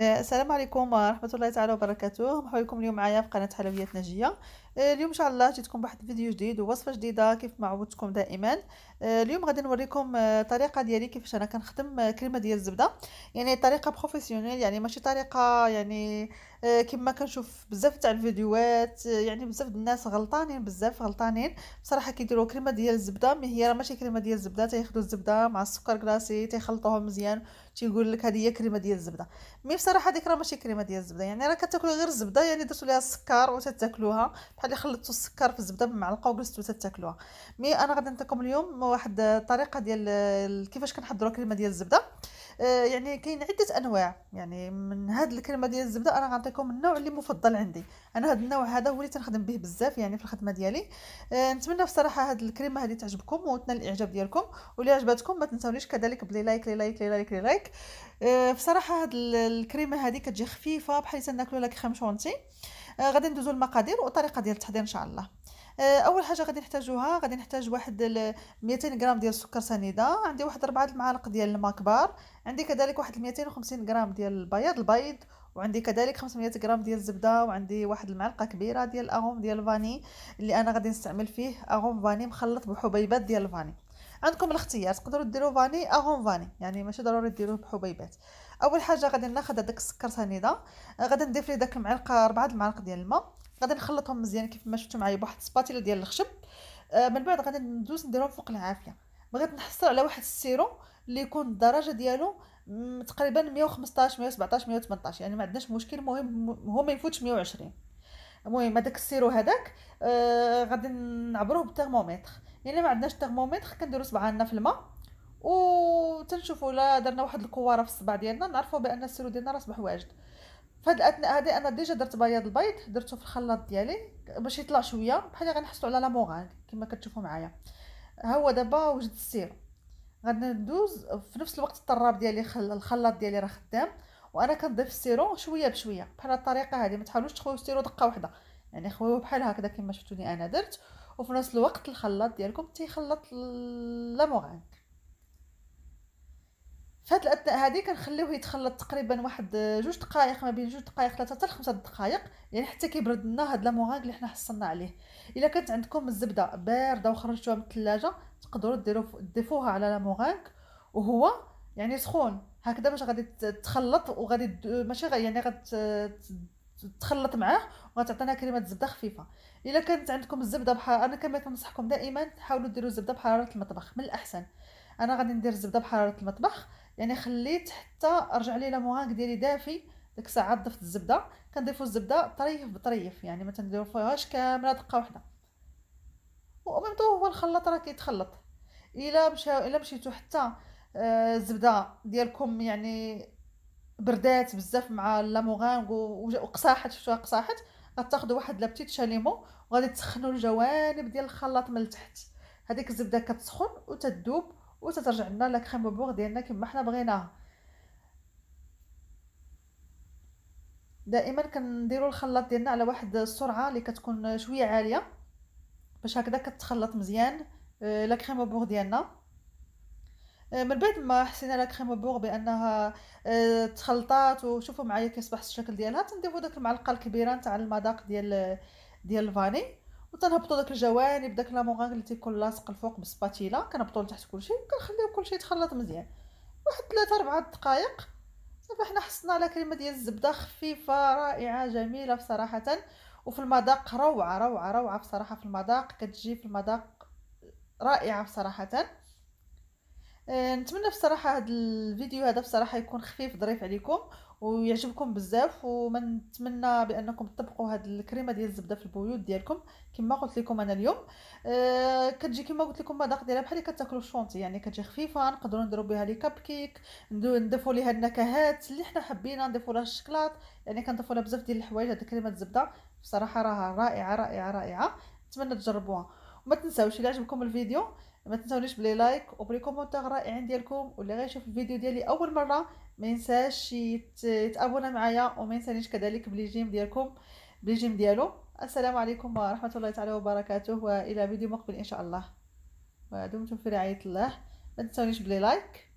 آه، السلام عليكم ورحمه الله تعالى وبركاته مرحبا بكم اليوم معايا في قناه حلويات ناجيه آه، اليوم ان شاء الله جيتكم بواحد الفيديو جديد ووصفه جديده كيف ما عودتكم دائما آه، اليوم غادي نوريكم آه، طريقه ديالي كيفاش انا كنخدم كريمه ديال الزبده يعني طريقه بروفيسيونيل يعني ماشي طريقه يعني كما كنشوف بزاف تاع الفيديوهات يعني بزاف الناس غلطانين بزاف غلطانين بصراحه كيديروا كريمه ديال الزبده مي هي راه ماشي كريمه ديال الزبده تاخذوا الزبده مع السكر كلاصي تيخلطوهم مزيان تيقول لك هذه هي كريمه ديال الزبده مي بصراحه هذيك راه ماشي كريمه ديال الزبده يعني راه كتاكلوا غير الزبده يعني درتوا ليها السكر وتاكلوها بحال اللي خلطتوا السكر في الزبده بمعلقه وجلستوا تاكلوها مي انا غادي نعطيكم اليوم واحد الطريقه ديال كيفاش كنحضروا كريمه ديال الزبده آه، يعني كاين عده انواع يعني من هاد الكريمه ديال الزبده انا غنعطيكم النوع اللي مفضل عندي انا هاد النوع هذا هو اللي تنخدم به بزاف يعني في الخدمه ديالي آه، نتمنى بصراحه هاد الكريمه هذه تعجبكم وتنال الاعجاب ديالكم واللي عجبتكم ما تنساونيش كذلك بلي لايك لي لايك لي لايك لي لايك آه، بصراحه هاد الكريمه هذه كتجي خفيفه بحال تناكلو لك خمشونتي شونتي غادي ندوزو المقادير والطريقه ديال التحضير ان شاء الله آه، اول حاجه غادي نحتاجوها غادي نحتاج واحد 200 غرام ديال السكر سنيده عندي واحد 4 المعالق ديال الماء كبار عندي كذلك واحد 250 غرام ديال البياض البيض وعندي كذلك 500 غرام ديال الزبده وعندي واحد المعلقه كبيره ديال اغوم ديال الفاني اللي انا غادي نستعمل فيه اغوم فاني مخلط بحبيبات ديال الفاني عندكم الاختيار تقدروا ديروا فاني اغوم فاني يعني ماشي ضروري ديروه بحبيبات اول حاجه غادي ناخذ هذاك السكر سنيده آه، غادي نضيف ليه داك المعلقه 4 المعالق ديال الماء غادي نخلطهم مزيان كيف ما شفتوا معايا بواحد السباتيلا ديال الخشب آه من بعد غادي ندوز نديرهم فوق العافيه بغيت نحصل على واحد السيرو اللي يكون الدرجه ديالو تقريبا 115 117 118 يعني ما عندناش مشكل المهم هو ما يفوتش 120 المهم هذاك السيرو هذاك آه غادي نعبروه بالترمومتر يعني ما عندناش ترمومتر كنديروا صبعنا في الماء و تنشوفوا الا درنا واحد الكواره في الصبع ديالنا نعرفوا بان السيرو ديالنا راه صبح واجد فهاد الاثناء هادي انا ديجا درت بياض البيض درته في الخلاط ديالي باش يطلع شويه بحال غنحصلوا على لا مورال كما كتشوفوا معايا ها هو دابا وجد السير غندوز في نفس الوقت الطراب ديالي خل... الخلاط ديالي راه خدام وانا كنضيف السيرو شويه بشويه بحال الطريقه هذه ما تحاولوش تخويو السيرو دقه واحده يعني خويوه بحال هكذا كما شفتوني انا درت وفي نفس الوقت الخلاط ديالكم تيخلط لا مورال فهاد الاثناء هادي كنخليوه يتخلط تقريبا واحد جوج دقائق ما بين جوج دقائق ثلاثه حتى لخمسه دقائق يعني حتى كيبرد لنا هاد لا اللي حنا حصلنا عليه الا كانت عندكم الزبده بارده وخرجتوها من الثلاجه تقدروا ديروا ديفوها على لا وهو يعني سخون هكذا باش غادي تخلط وغادي ماشي يعني غادي تخلط معاه وغتعطينا كريمه زبده خفيفه الا كانت عندكم الزبده بحال انا كما كنصحكم دائما حاولوا ديروا الزبده بحراره المطبخ من الاحسن انا غادي ندير الزبده بحراره المطبخ يعني خليت حتى رجع لي لاموهانك ديالي دافي ديك الساعه ضفت الزبده كنضيفو الزبده طريف بطريف يعني ما تنديرو فيهاش كامله دقه واحده ومنطو هو الخلاط راه كيتخلط الا مشاو الا مشيتو حتى آه، الزبده ديالكم يعني بردات بزاف مع لاموغانغ وقصاحت شفتوها قصاحت غتاخذوا واحد لابتيت شاليمو وغادي تسخنوا الجوانب ديال الخلاط من التحت هذيك الزبده كتسخن وتذوب وتترجع لنا لا كريم بوغ ديالنا كما حنا بغيناها دائما كنديروا الخلاط ديالنا على واحد السرعه اللي كتكون شويه عاليه باش هكذا كتخلط مزيان آه، لا كريم بوغ ديالنا آه، من بعد ما حسينا لا كريم بوغ بانها آه، تخلطات وشوفوا معايا كيصبح الشكل ديالها تنضيفوا داك المعلقه الكبيره نتاع المذاق ديال ديال الفاني وتنهبطوا داك الجوانب داك لاموغان اللي تيكون لاصق الفوق بسباتيلا كنهبطوا لتحت كلشي وكنخليو كلشي يتخلط مزيان واحد 3 4 دقائق صافي حنا حصلنا على كريمه ديال الزبده خفيفه رائعه جميله بصراحه وفي المذاق روعه روعه روعه بصراحه في المذاق كتجي في المذاق رائعه بصراحه آه، نتمنى بصراحه هذا الفيديو هذا بصراحه يكون خفيف ظريف عليكم ويعجبكم بزاف ونتمنى بانكم تطبقوا هذه الكريمه ديال الزبده في البيوت ديالكم كما قلت لكم انا اليوم أه كتجي كما قلت لكم مذاق ديالها بحال اللي كتاكلوا الشونتي يعني كتجي خفيفه نقدروا نديروا بها لي كاب كيك نضيفوا ليها النكهات اللي حنا حبينا نضيفوا لها الشكلاط يعني كنضيفوا لها بزاف ديال الحوايج هاد كريمه الزبده بصراحه راها رائعه رائعه رائعه نتمنى تجربوها وما تنساوش الى عجبكم الفيديو ما تنساونيش بلي لايك وبلي كومونتير رائعين ديالكم واللي غيشوف الفيديو ديالي اول مره ما ينساش يتابونا معايا وما ينسانيش كذلك بلي جيم ديالكم بلي جيم ديالو السلام عليكم ورحمه الله تعالى وبركاته والى فيديو مقبل ان شاء الله ودمتم في رعايه الله ما تنساونيش بلي لايك